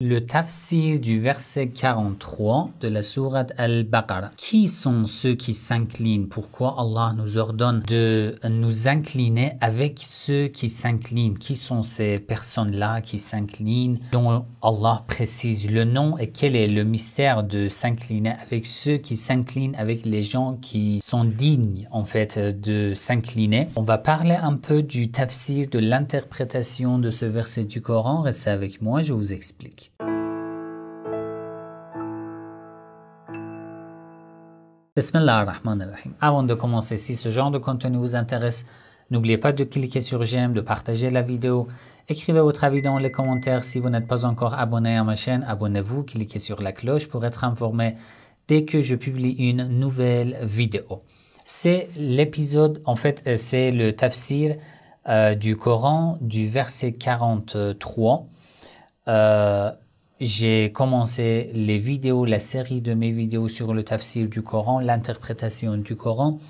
Le tafsir du verset 43 de la sourate Al-Baqarah. Qui sont ceux qui s'inclinent Pourquoi Allah nous ordonne de nous incliner avec ceux qui s'inclinent Qui sont ces personnes-là qui s'inclinent dont Allah précise le nom et quel est le mystère de s'incliner avec ceux qui s'inclinent avec les gens qui sont dignes en fait de s'incliner. On va parler un peu du tafsir, de l'interprétation de ce verset du Coran. Restez avec moi, je vous explique. Bismillah ar-Rahman ar-Rahim. Avant de commencer, si ce genre de contenu vous intéresse, n'oubliez pas de cliquer sur j'aime, de partager la vidéo. Écrivez votre avis dans les commentaires. Si vous n'êtes pas encore abonné à ma chaîne, abonnez-vous, cliquez sur la cloche pour être informé dès que je publie une nouvelle vidéo. C'est l'épisode, en fait, euh, c'est le tafsir euh, du Coran du verset 43. Euh, j'ai commencé les vidéos, la série de mes vidéos sur le tafsir du Coran, l'interprétation du Coran,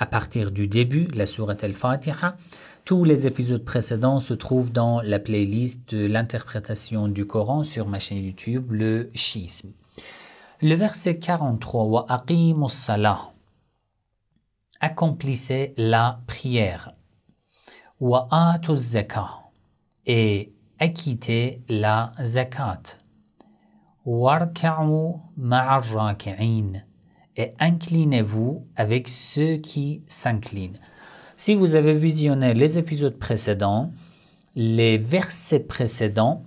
à partir du début, la sourate al-Fatiha. Tous les épisodes précédents se trouvent dans la playlist de l'interprétation du Coran sur ma chaîne YouTube, le schisme. Le verset 43, wa salah. Accomplissez la prière. Wa et acquittez la zakat et inclinez-vous avec ceux qui s'inclinent. Si vous avez visionné les épisodes précédents, les versets précédents,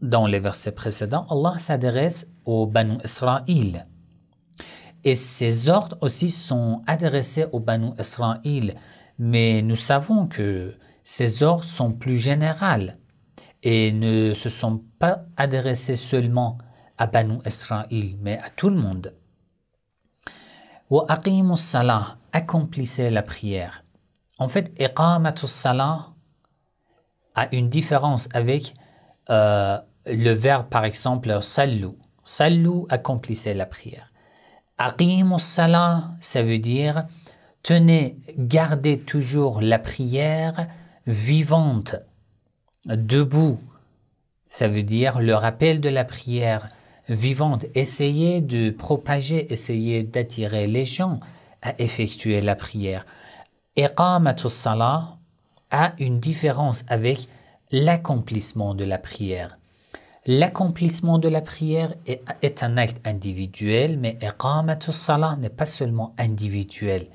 dans les versets précédents, Allah s'adresse aux Banu Israël. Et ces ordres aussi sont adressés aux Banu Israël. Mais nous savons que ces ordres sont plus généraux et ne se sont pas adressés seulement à à Banu Israël, mais à tout le monde. Wa salah, accomplissez la prière. En fait, iqamatus salah a une différence avec euh, le verbe, par exemple, sallu. Sallu, accomplissez la prière. au salah, ça veut dire tenez, gardez toujours la prière vivante, debout. Ça veut dire le rappel de la prière, vivante, essayer de propager, essayer d'attirer les gens à effectuer la prière. Iqamatul Salah a une différence avec l'accomplissement de la prière. L'accomplissement de la prière est, un acte individuel, mais Iqamatul Salah n'est pas seulement individuel.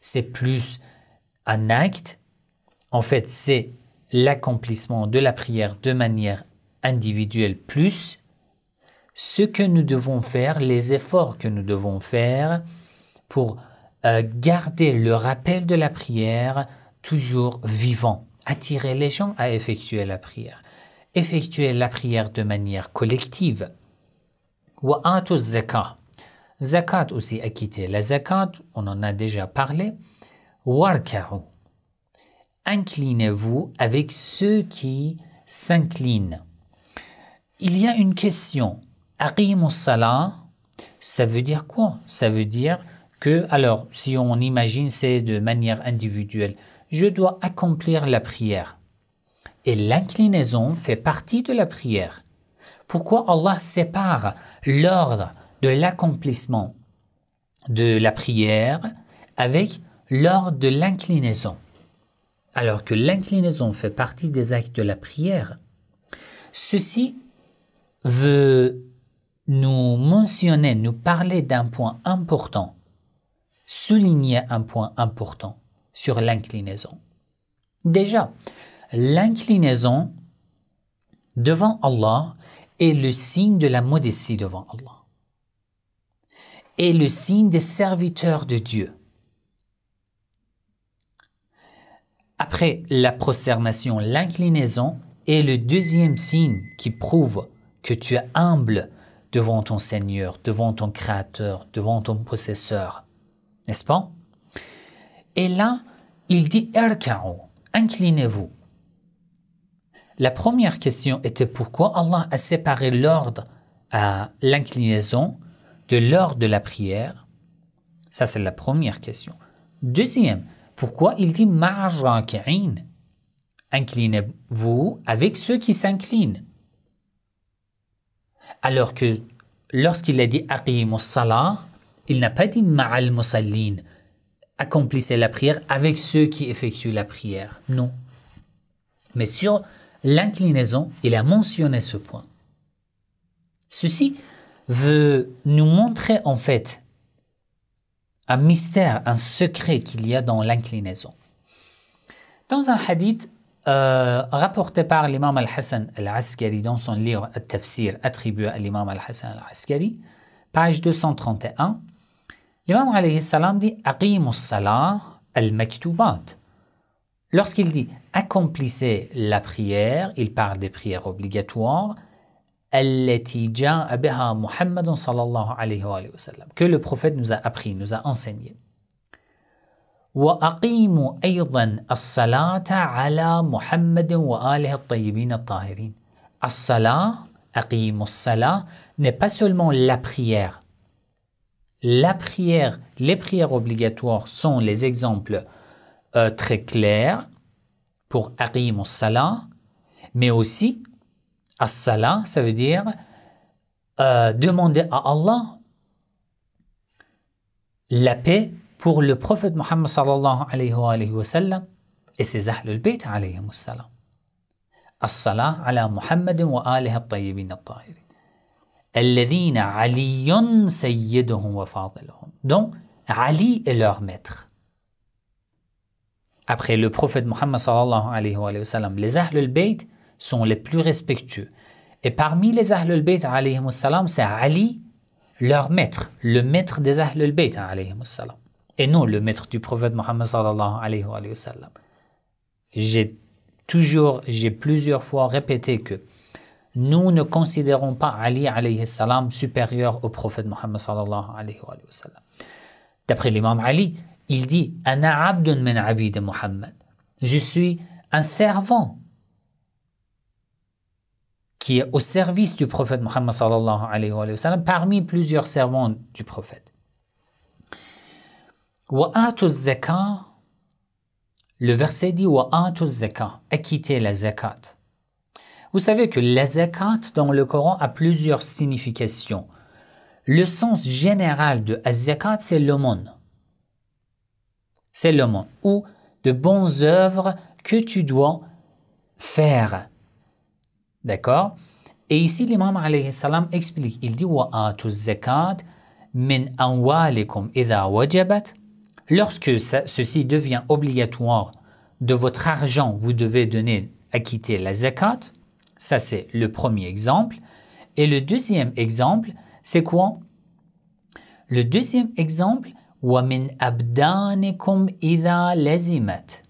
C'est plus un acte. En fait, c'est l'accomplissement de la prière de manière individuelle plus ce que nous devons faire, les efforts que nous devons faire pour euh, garder le rappel de la prière toujours vivant, attirer les gens à effectuer la prière, effectuer la prière de manière collective. Wa'atu zakat. Zakat aussi acquitter. La zakat, on en a déjà parlé. Warkaru. Inclinez-vous avec ceux qui s'inclinent. Il y a une question Aqimus salah, ça veut dire quoi Ça veut dire que, alors, si on imagine c'est de manière individuelle, je dois accomplir la prière. Et l'inclinaison fait partie de la prière. Pourquoi Allah sépare l'ordre de l'accomplissement de la prière avec l'ordre de l'inclinaison Alors que l'inclinaison fait partie des actes de la prière, ceci veut nous mentionner, nous parler d'un point important, souligner un point important sur l'inclinaison. Déjà, l'inclinaison devant Allah est le signe de la modestie devant Allah, est le signe des serviteurs de Dieu. Après la prosternation, l'inclinaison est le deuxième signe qui prouve que tu es humble devant ton Seigneur, devant ton Créateur, devant ton possesseur. N'est-ce pas Et là, il dit inclinez-vous. La première question était pourquoi Allah a séparé l'ordre à l'inclinaison de l'ordre de la prière. Ça, c'est la première question. Deuxième, pourquoi il dit Inclinez-vous avec ceux qui s'inclinent. Alors que lorsqu'il a dit Aqimus Salah, il n'a pas dit Ma'al Musallin, accomplissez la prière avec ceux qui effectuent la prière. Non. Mais sur l'inclinaison, il a mentionné ce point. Ceci veut nous montrer en fait un mystère, un secret qu'il y a dans l'inclinaison. Dans un hadith, euh, rapporté par l'imam al-Hassan al-Askari dans son livre Al-Tafsir attribué à l'imam al-Hassan al-Askari, page 231, l'imam alayhi salam dit Aqimu salah al-maktubat. Lorsqu'il dit accomplissez la prière, il parle des prières obligatoires, que le prophète nous a appris, nous a enseigné. وأقيموا أيضا الصلاة على محمد وآله الطيبين الطاهرين الصلاة أقيموا الصلاة n'est pas seulement la prière la prière les prières obligatoires sont les exemples euh, très clairs pour أقيموا salat. mais aussi salat ça veut dire euh, demander à Allah la paix pour le prophète Mohammed sallallahu alayhi wa, alayhi wa sallam et ses Ahlul Bayt alayhi wa sallam. As-salah ala wa الصلاة على محمد وآله الطيبين الطاهرين aliyun sayyiduhum wa fadiluhum. donc Ali est leur maître après le prophète Mohammed sallallahu alayhi wa sallam les Ahlul Bayt sont les plus respectueux et parmi les Ahlul Bayt alayhi wa sallam c'est Ali leur maître le maître des Ahlul Bayt alayhi wa sallam et non le maître du prophète Mohammed sallallahu alayhi wa sallam. J'ai toujours, j'ai plusieurs fois répété que nous ne considérons pas Ali alayhi salam supérieur au prophète Mohammed sallallahu alayhi wa sallam. D'après l'imam Ali, il dit « Ana abdun min Muhammad » Je suis un servant qui est au service du prophète Mohammed sallallahu alayhi wa sallam parmi plusieurs servants du prophète. Wa'atu le verset dit Wa'atu acquitter la zakat. Vous savez que la zakat dans le Coran a plusieurs significations. Le sens général de zakat, c'est monde. C'est monde. ou de bonnes œuvres que tu dois faire. D'accord Et ici, l'imam alayhi salam explique il dit Wa'atu zakat min anwalikum idha wajabat Lorsque ceci devient obligatoire de votre argent, vous devez donner, acquitter la zakat. Ça, c'est le premier exemple. Et le deuxième exemple, c'est quoi Le deuxième exemple, وَمِنْ أَبْدَانِكُمْ إِذَا لَزِمَتْ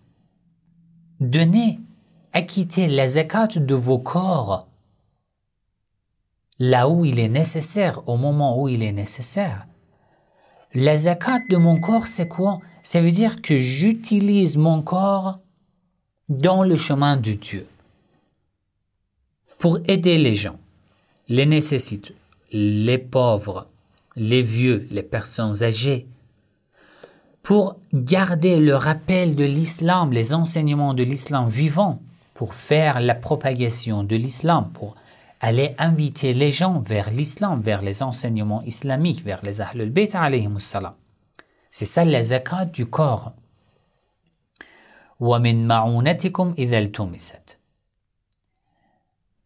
Donnez, acquitter la zakat de vos corps là où il est nécessaire, au moment où il est nécessaire. La zakat de mon corps, c'est quoi Ça veut dire que j'utilise mon corps dans le chemin de Dieu pour aider les gens, les nécessiteux, les pauvres, les vieux, les personnes âgées, pour garder le rappel de l'islam, les enseignements de l'islam vivants, pour faire la propagation de l'islam, pour allait inviter les gens vers l'islam, vers les enseignements islamiques, vers les Ahlul Bayt salam. C'est ça la zakat du corps.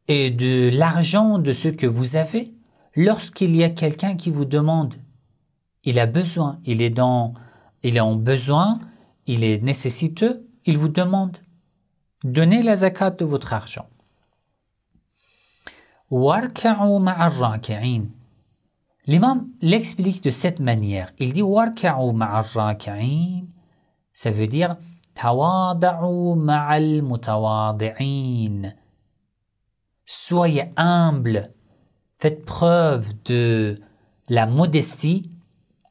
Et de l'argent de ce que vous avez, lorsqu'il y a quelqu'un qui vous demande, il a besoin, il est dans, il est en besoin, il est nécessiteux, il vous demande, donnez la zakat de votre argent warka'u L'imam l'explique de cette manière. Il dit Ça veut dire al Soyez humble. Faites preuve de la modestie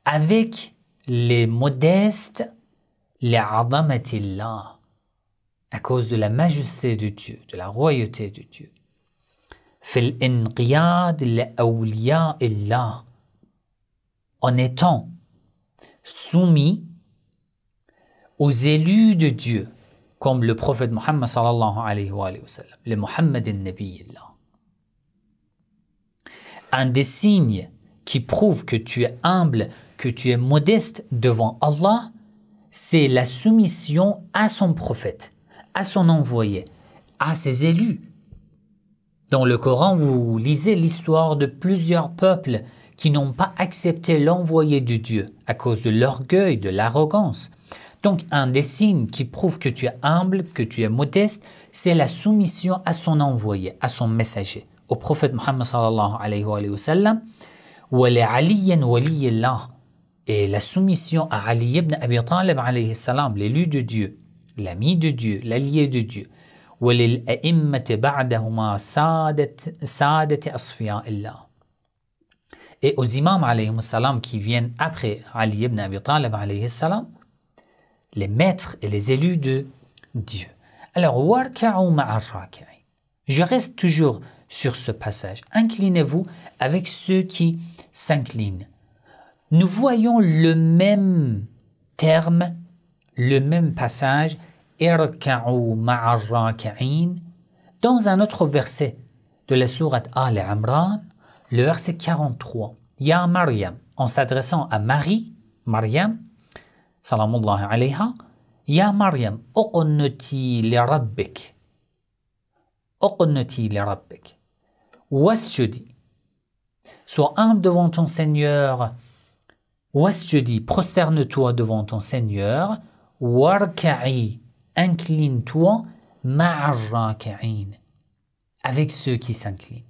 avec les modestes, les الله à cause de la majesté de Dieu, de la royauté de Dieu. في الانقياد en étant soumis aux élus de Dieu comme le prophète Mohammed sallallahu alayhi wa, le Mohammed al Un des signes qui prouve que tu es humble, que tu es modeste devant Allah, c'est la soumission à son prophète, à son envoyé, à ses élus, dans le Coran, vous lisez l'histoire de plusieurs peuples qui n'ont pas accepté l'envoyé de Dieu à cause de l'orgueil, de l'arrogance. Donc un des signes qui prouve que tu es humble, que tu es modeste, c'est la soumission à son envoyé, à son messager, au prophète Mohammed sallallahu alayhi wa sallam. Et la soumission à Ali ibn Abi Talib alayhi l'élu de Dieu, l'ami de Dieu, l'allié de Dieu. وللأئمة بعدهما سادة, Et aux imams qui viennent après Ali ibn Abi Talib les maîtres et les élus de Dieu. Alors, je reste toujours sur ce passage. Inclinez-vous avec ceux qui s'inclinent. Nous voyons le même terme, le même passage dans un autre verset de la sourate Al Amran, le verset 43. Ya Mariam, en s'adressant à Marie, Mariam, salamullah alayha, Ya Mariam, uqnuti li rabbik. Uqnuti li rabbik. Wasjudi. Sois humble devant ton Seigneur. Wasjudi, prosterne-toi devant ton Seigneur. Warka'i incline-toi avec ceux qui s'inclinent.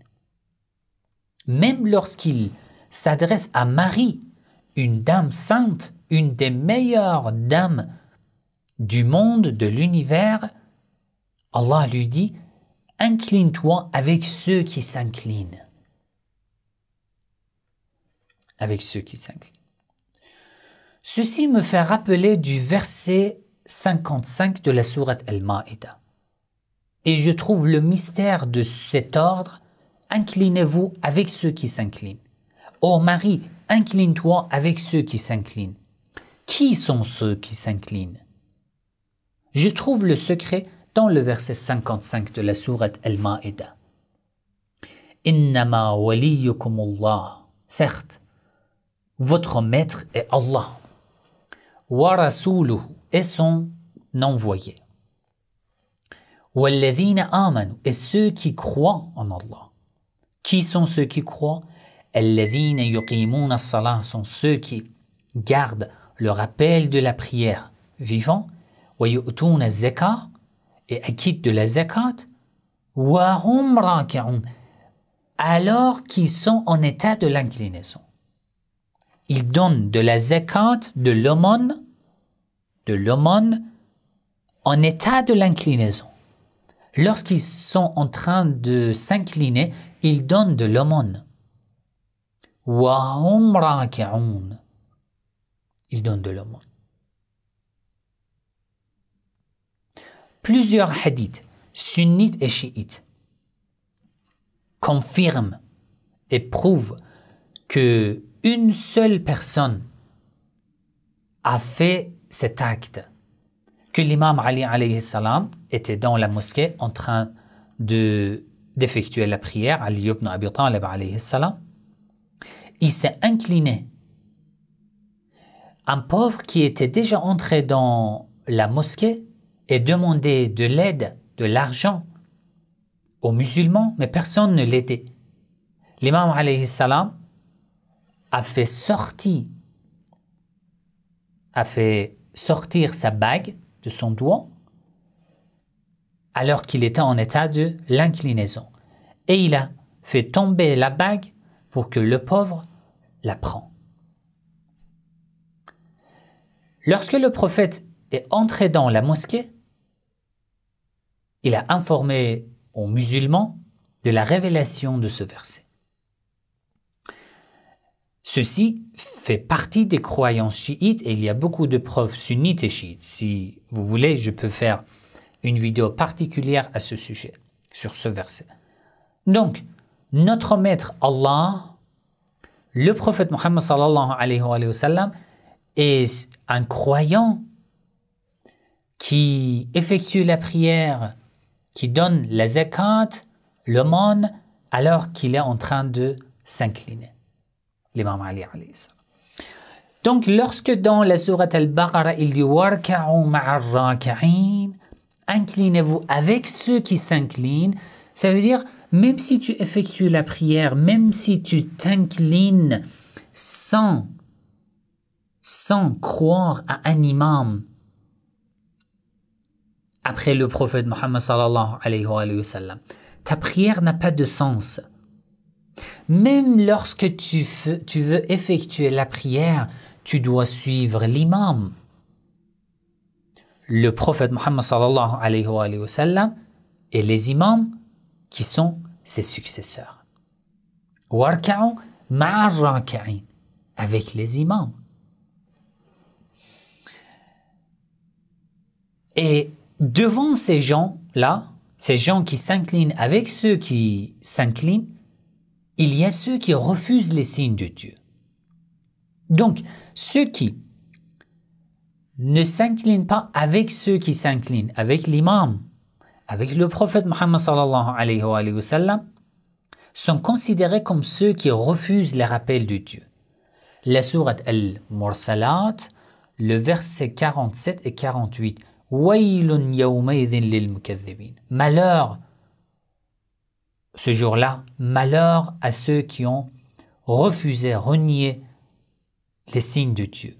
Même lorsqu'il s'adresse à Marie, une dame sainte, une des meilleures dames du monde, de l'univers, Allah lui dit, incline-toi avec ceux qui s'inclinent. Avec ceux qui s'inclinent. Ceci me fait rappeler du verset 55 de la sourate Al-Ma'ida. Et je trouve le mystère de cet ordre inclinez-vous avec ceux qui s'inclinent. Ô oh Marie, incline-toi avec ceux qui s'inclinent. Qui sont ceux qui s'inclinent Je trouve le secret dans le verset 55 de la sourate Al-Ma'ida. Innama Allah. Certes, votre maître est Allah. Wa rasuluhu et son envoyé. Et ceux qui croient en Allah. Qui sont ceux qui croient sont ceux qui gardent le rappel de la prière vivant et acquittent de la zakat hum alors qu'ils sont en état de l'inclinaison. Ils donnent de la zakat, de l'aumône, de l'aumône en état de l'inclinaison. Lorsqu'ils sont en train de s'incliner, ils donnent de l'aumône. Hum ils donnent de l'aumône. Plusieurs hadiths, sunnites et chiites, confirment et prouvent que une seule personne a fait cet acte que l'imam Ali alayhi salam était dans la mosquée en train de d'effectuer la prière, Ali ibn Abi Talib alayhi salam, il s'est incliné. Un pauvre qui était déjà entré dans la mosquée et demandait de l'aide, de l'argent aux musulmans, mais personne ne l'aidait. L'imam alayhi salam a fait sortir, a fait sortir sa bague de son doigt alors qu'il était en état de l'inclinaison. Et il a fait tomber la bague pour que le pauvre la prend. Lorsque le prophète est entré dans la mosquée, il a informé aux musulmans de la révélation de ce verset. Ceci fait partie des croyances chiites et il y a beaucoup de preuves sunnites et chiites. Si vous voulez, je peux faire une vidéo particulière à ce sujet, sur ce verset. Donc, notre maître Allah, le prophète Mohammed sallallahu alayhi wa sallam, est un croyant qui effectue la prière, qui donne la zakat, l'aumône, alors qu'il est en train de s'incliner l'imam Ali alayhi Donc, lorsque dans la sourate al-Baqarah, il dit inclinez-vous avec ceux qui s'inclinent, ça veut dire, même si tu effectues la prière, même si tu t'inclines sans, sans croire à un imam, après le prophète Muhammad sallallahu alayhi wa sallam, ta prière n'a pas de sens. Même lorsque tu veux, effectuer la prière, tu dois suivre l'imam. Le prophète Mohammed sallallahu alayhi wa sallam et les imams qui sont ses successeurs. avec les imams. Et devant ces gens-là, ces gens qui s'inclinent avec ceux qui s'inclinent, il y a ceux qui refusent les signes de Dieu. Donc, ceux qui ne s'inclinent pas avec ceux qui s'inclinent, avec l'imam, avec le prophète Mohammed alayhi wa sallam, sont considérés comme ceux qui refusent les rappels de Dieu. La sourate Al-Mursalat, le verset 47 et 48. Malheur ce jour-là, malheur à ceux qui ont refusé, renié les signes de Dieu.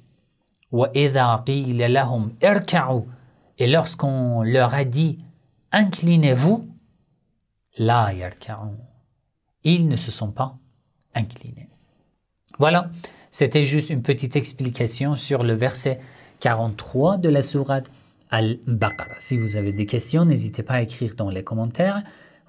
Et lorsqu'on leur a dit inclinez-vous, là ils ne se sont pas inclinés. Voilà, c'était juste une petite explication sur le verset 43 de la sourate Al-Baqarah. Si vous avez des questions, n'hésitez pas à écrire dans les commentaires.